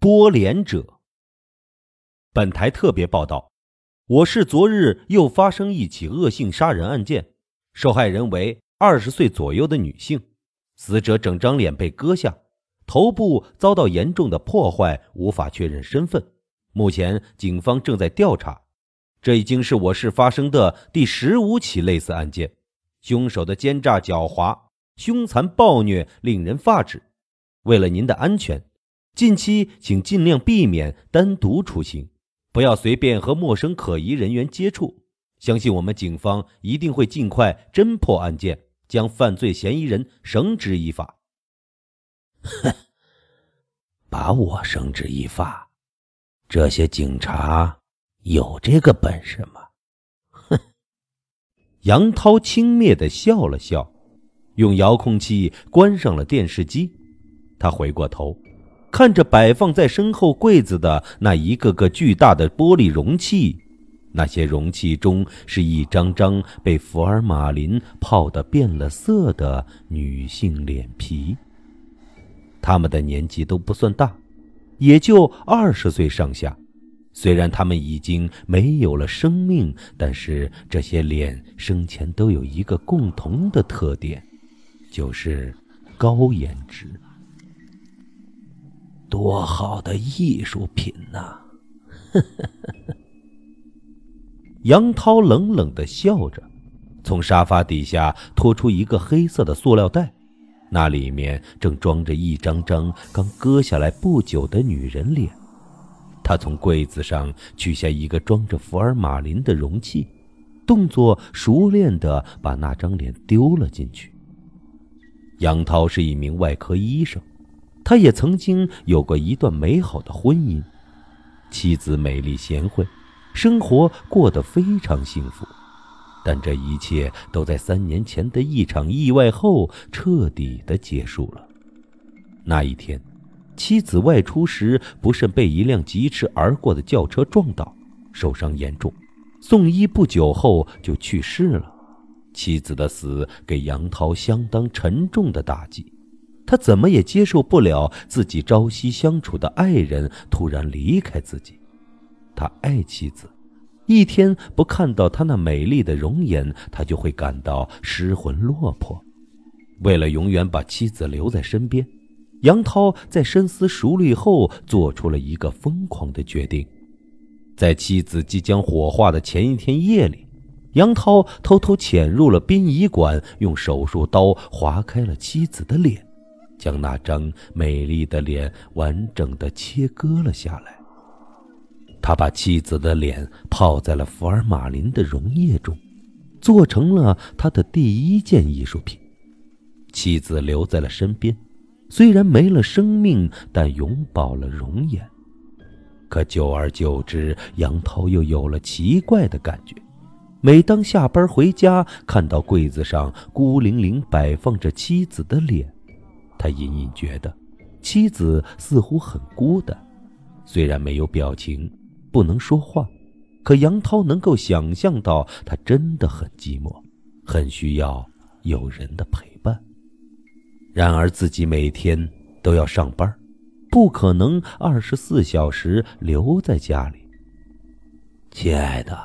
剥脸者，本台特别报道：我市昨日又发生一起恶性杀人案件，受害人为二十岁左右的女性，死者整张脸被割下，头部遭到严重的破坏，无法确认身份。目前警方正在调查。这已经是我市发生的第十五起类似案件，凶手的奸诈狡猾、凶残暴虐，令人发指。为了您的安全。近期，请尽量避免单独出行，不要随便和陌生可疑人员接触。相信我们警方一定会尽快侦破案件，将犯罪嫌疑人绳之以法。哼，把我绳之以法，这些警察有这个本事吗？哼，杨涛轻蔑的笑了笑，用遥控器关上了电视机。他回过头。看着摆放在身后柜子的那一个个巨大的玻璃容器，那些容器中是一张张被福尔马林泡得变了色的女性脸皮。他们的年纪都不算大，也就二十岁上下。虽然他们已经没有了生命，但是这些脸生前都有一个共同的特点，就是高颜值。多好的艺术品呐！杨涛冷冷的笑着，从沙发底下拖出一个黑色的塑料袋，那里面正装着一张张刚割下来不久的女人脸。他从柜子上取下一个装着福尔马林的容器，动作熟练的把那张脸丢了进去。杨涛是一名外科医生。他也曾经有过一段美好的婚姻，妻子美丽贤惠，生活过得非常幸福。但这一切都在三年前的一场意外后彻底的结束了。那一天，妻子外出时不慎被一辆疾驰而过的轿车撞倒，受伤严重，送医不久后就去世了。妻子的死给杨涛相当沉重的打击。他怎么也接受不了自己朝夕相处的爱人突然离开自己。他爱妻子，一天不看到她那美丽的容颜，他就会感到失魂落魄。为了永远把妻子留在身边，杨涛在深思熟虑后做出了一个疯狂的决定：在妻子即将火化的前一天夜里，杨涛偷偷潜入了殡仪馆，用手术刀划开了妻子的脸。将那张美丽的脸完整的切割了下来，他把妻子的脸泡在了福尔马林的溶液中，做成了他的第一件艺术品。妻子留在了身边，虽然没了生命，但永葆了容颜。可久而久之，杨涛又有了奇怪的感觉。每当下班回家，看到柜子上孤零零摆放着妻子的脸。他隐隐觉得，妻子似乎很孤单。虽然没有表情，不能说话，可杨涛能够想象到，他真的很寂寞，很需要有人的陪伴。然而，自己每天都要上班，不可能二十四小时留在家里。亲爱的，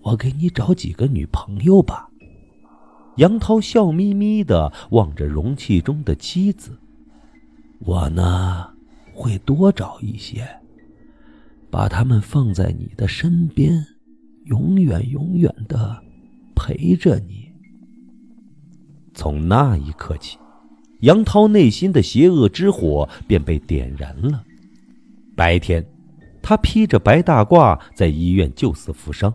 我给你找几个女朋友吧。杨涛笑眯眯的望着容器中的妻子，我呢，会多找一些，把他们放在你的身边，永远永远的陪着你。从那一刻起，杨涛内心的邪恶之火便被点燃了。白天，他披着白大褂在医院救死扶伤。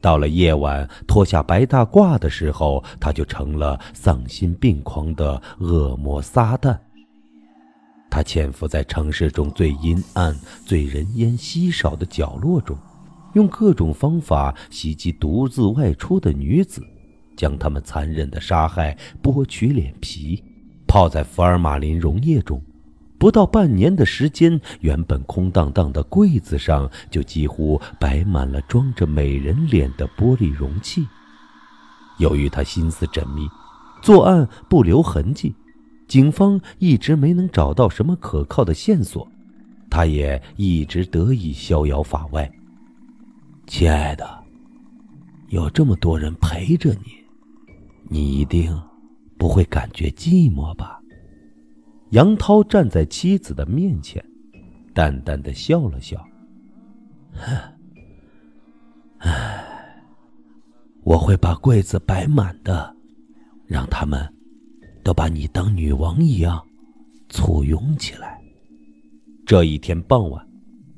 到了夜晚脱下白大褂的时候，他就成了丧心病狂的恶魔撒旦。他潜伏在城市中最阴暗、最人烟稀少的角落中，用各种方法袭击独自外出的女子，将他们残忍地杀害，剥取脸皮，泡在福尔马林溶液中。不到半年的时间，原本空荡荡的柜子上就几乎摆满了装着美人脸的玻璃容器。由于他心思缜密，作案不留痕迹，警方一直没能找到什么可靠的线索，他也一直得以逍遥法外。亲爱的，有这么多人陪着你，你一定不会感觉寂寞吧？杨涛站在妻子的面前，淡淡的笑了笑：“哎，我会把柜子摆满的，让他们都把你当女王一样簇拥起来。”这一天傍晚，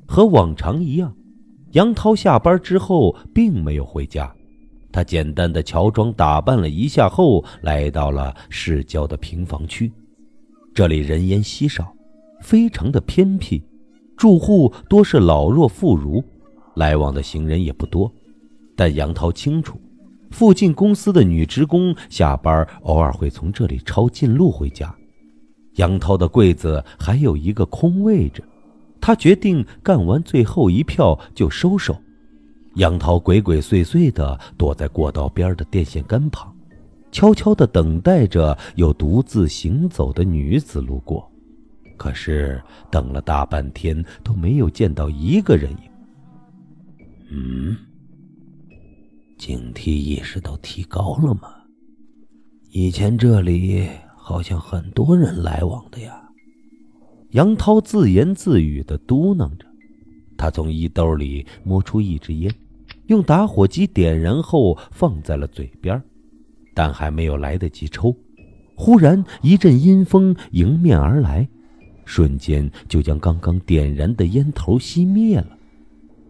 和往常一样，杨涛下班之后并没有回家，他简单的乔装打扮了一下，后来到了市郊的平房区。这里人烟稀少，非常的偏僻，住户多是老弱妇孺，来往的行人也不多。但杨涛清楚，附近公司的女职工下班偶尔会从这里抄近路回家。杨涛的柜子还有一个空位置，他决定干完最后一票就收手。杨涛鬼鬼祟祟地躲在过道边的电线杆旁。悄悄地等待着有独自行走的女子路过，可是等了大半天都没有见到一个人影。嗯，警惕意识都提高了吗？以前这里好像很多人来往的呀。杨涛自言自语地嘟囔着，他从衣兜里摸出一支烟，用打火机点燃后放在了嘴边。但还没有来得及抽，忽然一阵阴风迎面而来，瞬间就将刚刚点燃的烟头熄灭了。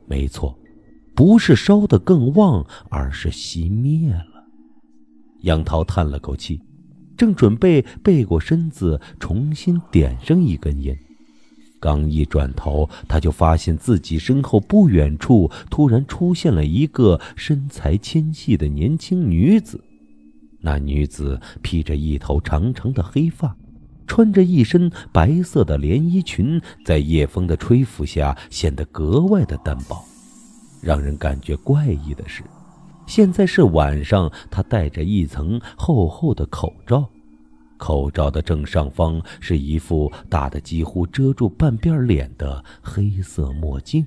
没错，不是烧得更旺，而是熄灭了。杨涛叹了口气，正准备背过身子重新点上一根烟，刚一转头，他就发现自己身后不远处突然出现了一个身材纤细的年轻女子。那女子披着一头长长的黑发，穿着一身白色的连衣裙，在夜风的吹拂下显得格外的单薄。让人感觉怪异的是，现在是晚上，她戴着一层厚厚的口罩，口罩的正上方是一副大的几乎遮住半边脸的黑色墨镜，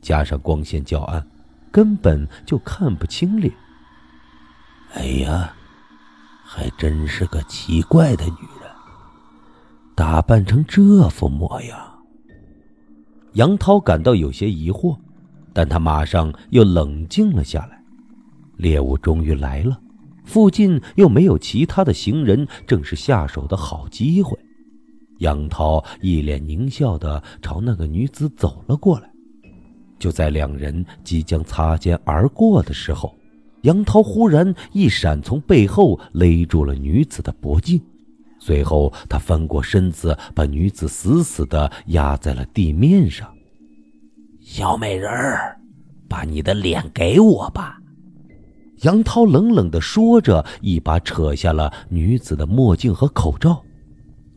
加上光线较暗，根本就看不清脸。哎呀！还真是个奇怪的女人，打扮成这副模样。杨涛感到有些疑惑，但他马上又冷静了下来。猎物终于来了，附近又没有其他的行人，正是下手的好机会。杨涛一脸狞笑的朝那个女子走了过来。就在两人即将擦肩而过的时候。杨涛忽然一闪，从背后勒住了女子的脖颈，随后他翻过身子，把女子死死的压在了地面上。小美人儿，把你的脸给我吧！杨涛冷冷的说着，一把扯下了女子的墨镜和口罩。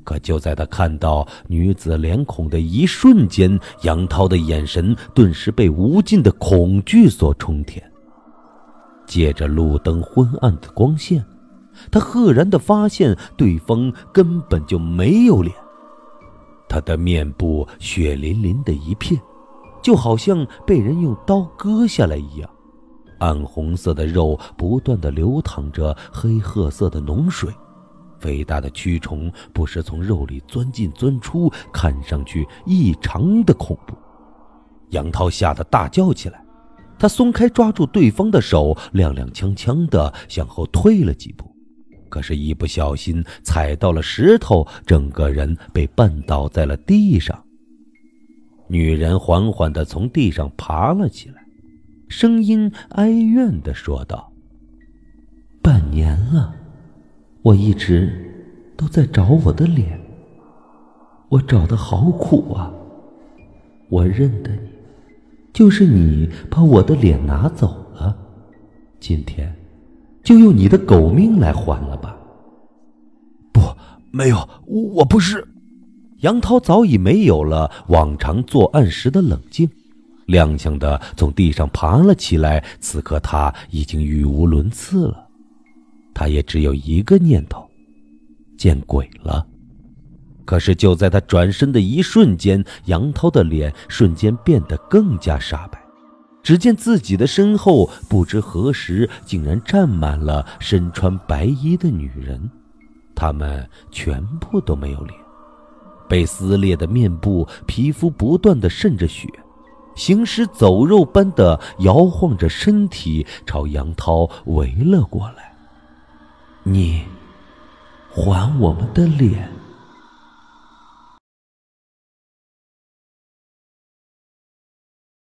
可就在他看到女子脸孔的一瞬间，杨涛的眼神顿时被无尽的恐惧所冲填。借着路灯昏暗的光线，他赫然地发现对方根本就没有脸，他的面部血淋淋的一片，就好像被人用刀割下来一样，暗红色的肉不断地流淌着黑褐色的脓水，肥大的蛆虫不时从肉里钻进钻出，看上去异常的恐怖。杨涛吓得大叫起来。他松开抓住对方的手，踉踉跄跄地向后退了几步，可是，一不小心踩到了石头，整个人被绊倒在了地上。女人缓缓地从地上爬了起来，声音哀怨地说道：“半年了，我一直都在找我的脸，我找的好苦啊，我认得你。”就是你把我的脸拿走了，今天就用你的狗命来还了吧！不，没有，我我不是。杨涛早已没有了往常作案时的冷静，踉跄的从地上爬了起来。此刻他已经语无伦次了，他也只有一个念头：见鬼了。可是就在他转身的一瞬间，杨涛的脸瞬间变得更加煞白。只见自己的身后，不知何时竟然站满了身穿白衣的女人，她们全部都没有脸，被撕裂的面部皮肤不断的渗着血，行尸走肉般的摇晃着身体朝杨涛围了过来。你还我们的脸。